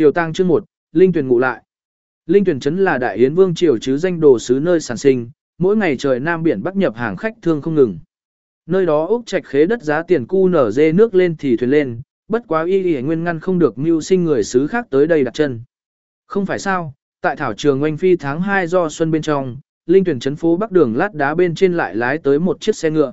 Tiểu tăng chương 1, Linh tuyển ngủ lại. Linh tuyển trấn là đại yến vương triều chứ danh đồ sứ nơi sản sinh, mỗi ngày trời nam biển bắc nhập hàng khách thương không ngừng. Nơi đó Úc Trạch khế đất giá tiền cu nở dê nước lên thì thuyền lên, bất quá y y nguyên ngăn không được mưu sinh người sứ khác tới đây đặt chân. Không phải sao, tại thảo trường oanh phi tháng 2 do xuân bên trong, linh tuyển trấn phố bắc đường lát đá bên trên lại lái tới một chiếc xe ngựa.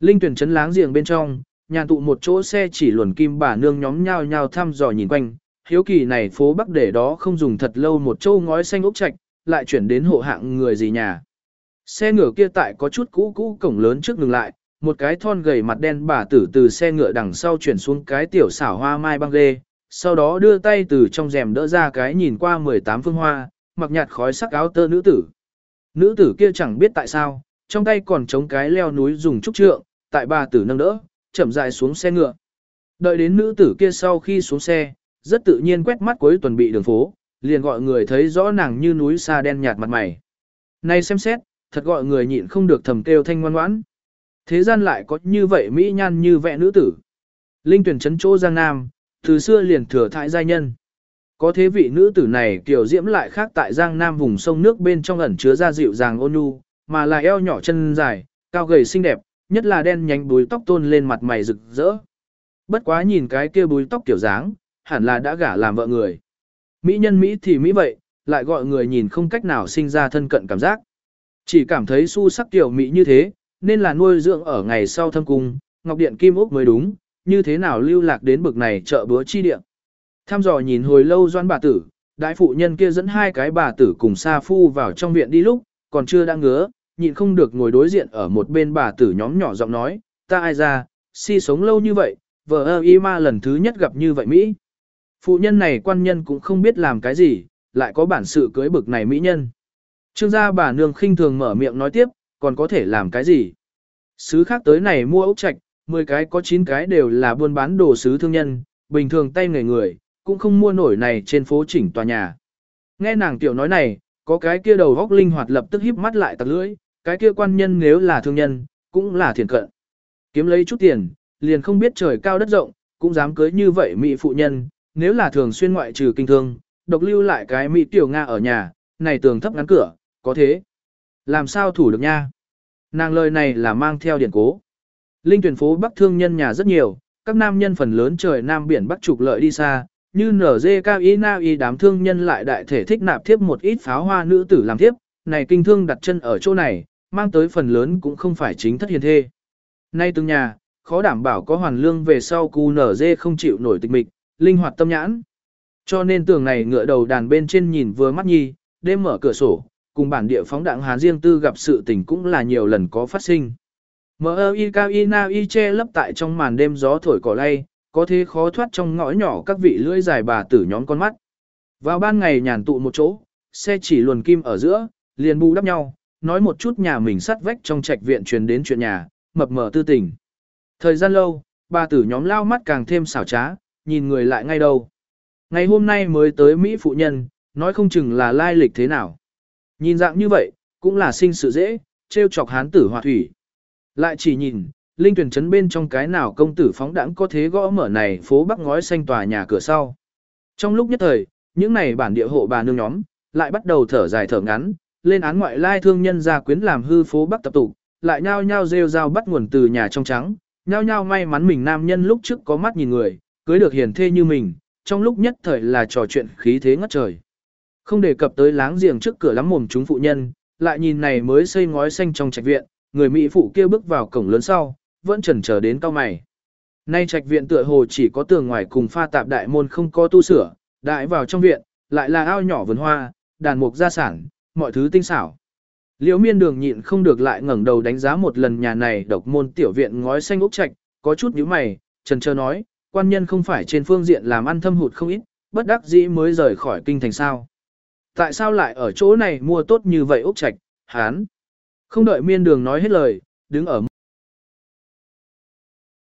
Linh tuyển trấn láng giềng bên trong, nhà tụ một chỗ xe chỉ luồn kim bà nương nhóm nhau nhau thăm dò nhìn quanh, hiếu kỳ này phố bắc để đó không dùng thật lâu một châu ngói xanh ốc trạch, lại chuyển đến hộ hạng người gì nhà. Xe ngựa kia tại có chút cũ cũ cổng lớn trước ngừng lại, một cái thon gầy mặt đen bà tử từ xe ngựa đằng sau chuyển xuống cái tiểu xảo hoa mai băng ghê, sau đó đưa tay từ trong rèm đỡ ra cái nhìn qua 18 phương hoa, mặc nhạt khói sắc áo tơ nữ tử. Nữ tử kia chẳng biết tại sao, trong tay còn chống cái leo núi dùng trúc trượng, tại bà tử nâng đỡ, chậm dài xuống xe ngựa. Đợi đến nữ tử kia sau khi xuống xe, rất tự nhiên quét mắt cuối tuần bị đường phố, liền gọi người thấy rõ nàng như núi xa đen nhạt mặt mày. nay xem xét, thật gọi người nhịn không được thầm kêu thanh ngoan ngoãn. Thế gian lại có như vậy mỹ nhan như vẽ nữ tử. Linh tuyển chấn chỗ Giang Nam, từ xưa liền thừa thại giai nhân. Có thế vị nữ tử này kiểu diễm lại khác tại Giang Nam vùng sông nước bên trong ẩn chứa ra dịu dàng ôn nhu, mà là eo nhỏ chân dài, cao gầy xinh đẹp, nhất là đen nhánh búi tóc tôn lên mặt mày rực rỡ. Bất quá nhìn cái kia búi tóc kiểu dáng, hẳn là đã gả làm vợ người. Mỹ nhân Mỹ thì Mỹ vậy, lại gọi người nhìn không cách nào sinh ra thân cận cảm giác. Chỉ cảm thấy su sắc tiểu Mỹ như thế, nên là nuôi dưỡng ở ngày sau thâm cung, Ngọc Điện Kim Úc mới đúng, như thế nào lưu lạc đến bực này chợ bữa chi điện. Tham dò nhìn hồi lâu doan bà tử, đại phụ nhân kia dẫn hai cái bà tử cùng sa phu vào trong viện đi lúc, còn chưa đã ngứa, nhịn không được ngồi đối diện ở một bên bà tử nhóm nhỏ giọng nói, ta ai ra, si sống lâu như vậy, vợ ơ y ma lần thứ nhất gặp như vậy Mỹ. Phụ nhân này quan nhân cũng không biết làm cái gì, lại có bản sự cưới bực này mỹ nhân. Trương gia bà nương khinh thường mở miệng nói tiếp, còn có thể làm cái gì? Sứ khác tới này mua ốc trạch, 10 cái có 9 cái đều là buôn bán đồ sứ thương nhân, bình thường tay người người, cũng không mua nổi này trên phố chỉnh tòa nhà. Nghe nàng tiểu nói này, có cái kia đầu góc linh hoạt lập tức híp mắt lại tặc lưỡi, cái kia quan nhân nếu là thương nhân, cũng là thiền cận. Kiếm lấy chút tiền, liền không biết trời cao đất rộng, cũng dám cưới như vậy mỹ phụ nhân, nếu là thường xuyên ngoại trừ kinh thương, độc lưu lại cái mỹ tiểu Nga ở nhà, này tường thấp ngắn cửa, có thế. Làm sao thủ được nha? Nàng lời này là mang theo điển cố. Linh tuyển phố Bắc thương nhân nhà rất nhiều, các nam nhân phần lớn trời Nam biển Bắc trục lợi đi xa, như nở dê cao y na y đám thương nhân lại đại thể thích nạp thiếp một ít pháo hoa nữ tử làm thiếp, này kinh thương đặt chân ở chỗ này, mang tới phần lớn cũng không phải chính thất hiền thê. Nay từng nhà, khó đảm bảo có hoàn lương về sau cu nở dê không chịu nổi tịch mịch, linh hoạt tâm nhãn. Cho nên tường này ngựa đầu đàn bên trên nhìn vừa mắt nhi, đêm mở cửa sổ, cùng bản địa phóng đạn hán riêng tư gặp sự tình cũng là nhiều lần có phát sinh. Mơ y cao y na y che lấp tại trong màn đêm gió thổi cỏ lay, có thế khó thoát trong ngõ nhỏ các vị lưỡi dài bà tử nhóm con mắt. Vào ban ngày nhàn tụ một chỗ, xe chỉ luồn kim ở giữa, liền bù đắp nhau, nói một chút nhà mình sắt vách trong trạch viện truyền đến chuyện nhà, mập mờ tư tình. Thời gian lâu, bà tử nhóm lao mắt càng thêm xảo trá, nhìn người lại ngay đâu. Ngày hôm nay mới tới Mỹ phụ nhân, nói không chừng là lai lịch thế nào. Nhìn dạng như vậy, cũng là sinh sự dễ, treo chọc hán tử hòa thủy. Lại chỉ nhìn, linh tuyển chấn bên trong cái nào công tử phóng đãng có thế gõ mở này phố bắc ngói xanh tòa nhà cửa sau. Trong lúc nhất thời, những này bản địa hộ bà nương nhóm, lại bắt đầu thở dài thở ngắn, lên án ngoại lai thương nhân gia quyến làm hư phố bắc tập tụ lại nhao nhao rêu rao bắt nguồn từ nhà trong trắng, nhao nhao may mắn mình nam nhân lúc trước có mắt nhìn người, cưới được hiền thê như mình, trong lúc nhất thời là trò chuyện khí thế ngất trời. Không đề cập tới láng giềng trước cửa lắm mồm chúng phụ nhân, lại nhìn này mới xây ngói xanh trong trạch viện, người mỹ phụ kia bước vào cổng lớn sau, vẫn chần chờ đến cao mày. Nay trạch viện tựa hồ chỉ có tường ngoài cùng pha tạp đại môn không có tu sửa, đại vào trong viện, lại là ao nhỏ vườn hoa, đàn mục gia sản, mọi thứ tinh xảo. Liễu Miên Đường nhịn không được lại ngẩng đầu đánh giá một lần nhà này độc môn tiểu viện ngói xanh ốc trạch, có chút nhíu mày, trần chờ nói, quan nhân không phải trên phương diện làm ăn thâm hụt không ít, bất đắc dĩ mới rời khỏi kinh thành sao. Tại sao lại ở chỗ này mua tốt như vậy Úc Trạch, hán? Không đợi miên đường nói hết lời, đứng ở